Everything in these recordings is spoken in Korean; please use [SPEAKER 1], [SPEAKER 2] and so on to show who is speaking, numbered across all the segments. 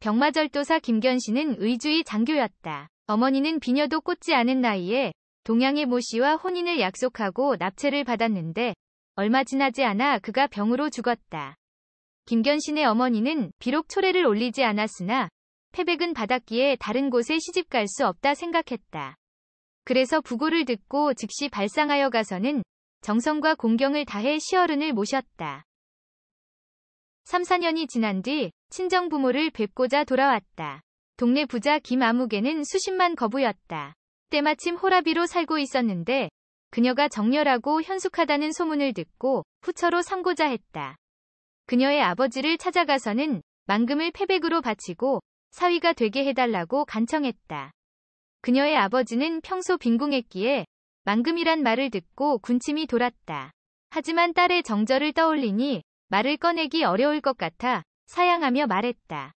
[SPEAKER 1] 병마절도사 김견씨는 의주의 장교였다. 어머니는 비녀도 꽂지 않은 나이에 동양의 모 씨와 혼인을 약속하고 납채를 받았는데 얼마 지나지 않아 그가 병으로 죽었다. 김견신의 어머니는 비록 초례를 올리지 않았으나 패백은 받았기에 다른 곳에 시집 갈 수 없다 생각했다. 그래서 부고를 듣고 즉시 발상하여 가서는 정성과 공경을 다해 시어른을 모셨다. 3, 4년이 지난 뒤 친정 부모를 뵙고자 돌아왔다. 동네 부자 김아무개는 수십만 거부였다. 때마침 호라비로 살고 있었는데 그녀가 정렬하고 현숙하다는 소문을 듣고 후처로 삼고자 했다. 그녀의 아버지를 찾아가서는 만금을 폐백으로 바치고 사위가 되게 해달라고 간청했다. 그녀의 아버지는 평소 빈궁했기에 만금이란 말을 듣고 군침이 돌았다. 하지만 딸의 정절을 떠올리니 말을 꺼내기 어려울 것 같아 사양하며 말했다.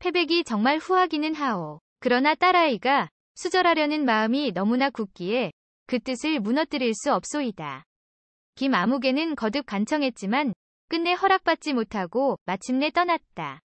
[SPEAKER 1] 패백이 정말 후하기는 하오. 그러나 딸아이가 수절하려는 마음이 너무나 굳기에 그 뜻을 무너뜨릴 수 없소이다. 김아무개는 거듭 간청했지만 끝내 허락받지 못하고 마침내 떠났다.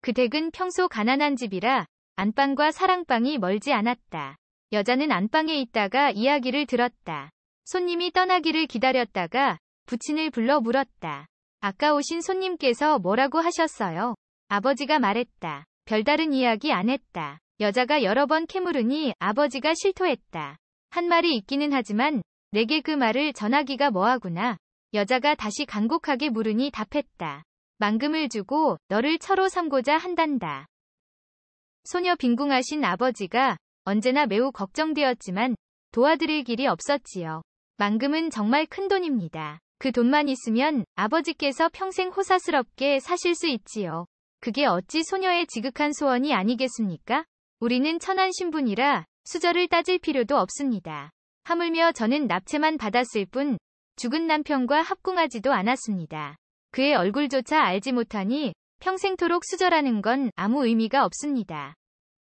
[SPEAKER 1] 그 댁은 평소 가난한 집이라 안방과 사랑방이 멀지 않았다. 여자는 안방에 있다가 이야기를 들었다. 손님이 떠나기를 기다렸다가 부친을 불러 물었다. 아까 오신 손님께서 뭐라고 하셨어요? 아버지가 말했다. 별다른 이야기 안 했다. 여자가 여러 번 캐물으니 아버지가 실토했다. 한 말이 있기는 하지만 내게 그 말을 전하기가 뭐하구나. 여자가 다시 간곡하게 물으니 답했다. 만금을 주고 너를 처로 삼고자 한단다. 소녀 빈궁하신 아버지가 언제나 매우 걱정되었지만 도와드릴 길이 없었지요. 만금은 정말 큰 돈입니다. 그 돈만 있으면 아버지께서 평생 호사스럽게 사실 수 있지요. 그게 어찌 소녀의 지극한 소원이 아니겠습니까? 우리는 천한 신분이라 수저를 따질 필요도 없습니다. 하물며 저는 납채만 받았을 뿐 죽은 남편과 합궁하지도 않았습니다. 그의 얼굴조차 알지 못하니 평생토록 수저라는 건 아무 의미가 없습니다.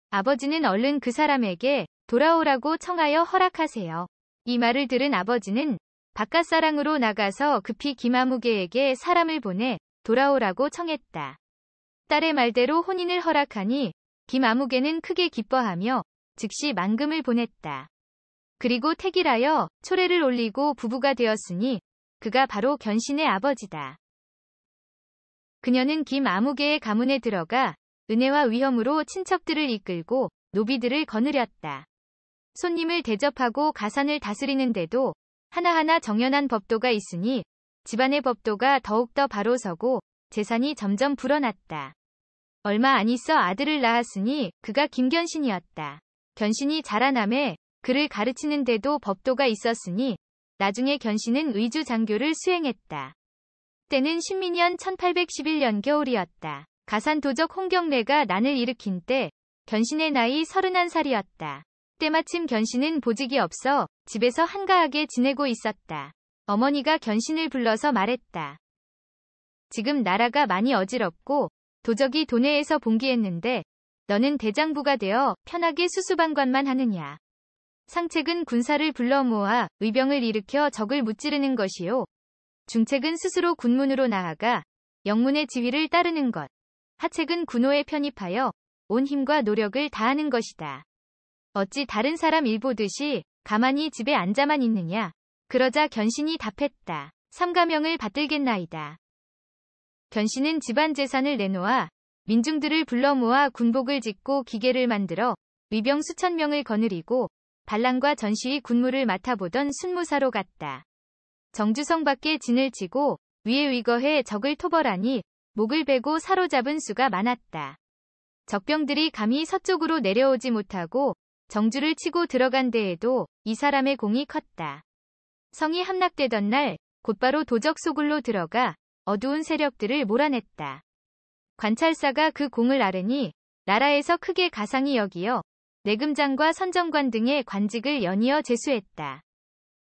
[SPEAKER 1] 아버지는 얼른 그 사람에게 돌아오라고 청하여 허락하세요. 이 말을 들은 아버지는 바깥사랑으로 나가서 급히 김아무개에게 사람을 보내 돌아오라고 청했다. 딸의 말대로 혼인을 허락하니 김아무개는 크게 기뻐하며 즉시 만금을 보냈다. 그리고 택일하여 초례를 올리고 부부가 되었으니 그가 바로 견신의 아버지다. 그녀는 김아무개의 가문에 들어가 은혜와 위험으로 친척들을 이끌고 노비들을 거느렸다. 손님을 대접하고 가산을 다스리는데도 하나하나 정연한 법도가 있으니 집안의 법도가 더욱더 바로 서고 재산이 점점 불어났다. 얼마 안 있어 아들을 낳았으니 그가 김견신이었다. 견신이 자라남에 그를 가르치는데도 법도가 있었으니 나중에 견신은 의주 장교를 수행했다. 때는 신민년 1811년 겨울이었다. 가산 도적 홍경래가 난을 일으킨 때 견신의 나이 31살이었다. 때마침 견신은 보직이 없어 집에서 한가하게 지내고 있었다. 어머니가 견신을 불러서 말했다. 지금 나라가 많이 어지럽고 도적이 도내에서 봉기했는데 너는 대장부가 되어 편하게 수수방관만 하느냐. 상책은 군사를 불러 모아 의병을 일으켜 적을 무찌르는 것이요. 중책은 스스로 군문으로 나아가 영문의 지위를 따르는 것. 하책은 군호에 편입하여 온 힘과 노력을 다하는 것이다. 어찌 다른 사람 일 보듯이 가만히 집에 앉아만 있느냐. 그러자 견신이 답했다. 삼가명을 받들겠나이다. 견신은 집안 재산을 내놓아 민중들을 불러 모아 군복을 짓고 기계를 만들어 위병 수천 명을 거느리고 반란과 전시의 군무를 맡아보던 순무사로 갔다. 정주성 밖에 진을 치고 위에 위거해 적을 토벌하니 목을 베고 사로잡은 수가 많았다. 적병들이 감히 서쪽으로 내려오지 못하고 정주를 치고 들어간 데에도 이 사람의 공이 컸다. 성이 함락되던 날 곧바로 도적 소굴로 들어가 어두운 세력들을 몰아냈다. 관찰사가 그 공을 아르니 나라에서 크게 가상이 여기어 내금장과 선정관 등의 관직을 연이어 제수했다.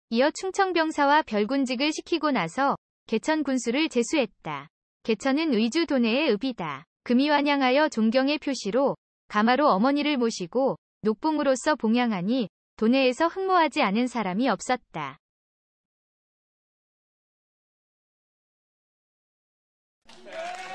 [SPEAKER 1] 이어 충청병사와 별군직을 시키고 나서 개천 군수를 제수했다. 개천은 의주 도내의 읍이다. 금이 환향하여 존경의 표시로 가마로 어머니를 모시고 녹봉으로서 봉양하니 도내에서 흥모하지 않은 사람이 없었다. y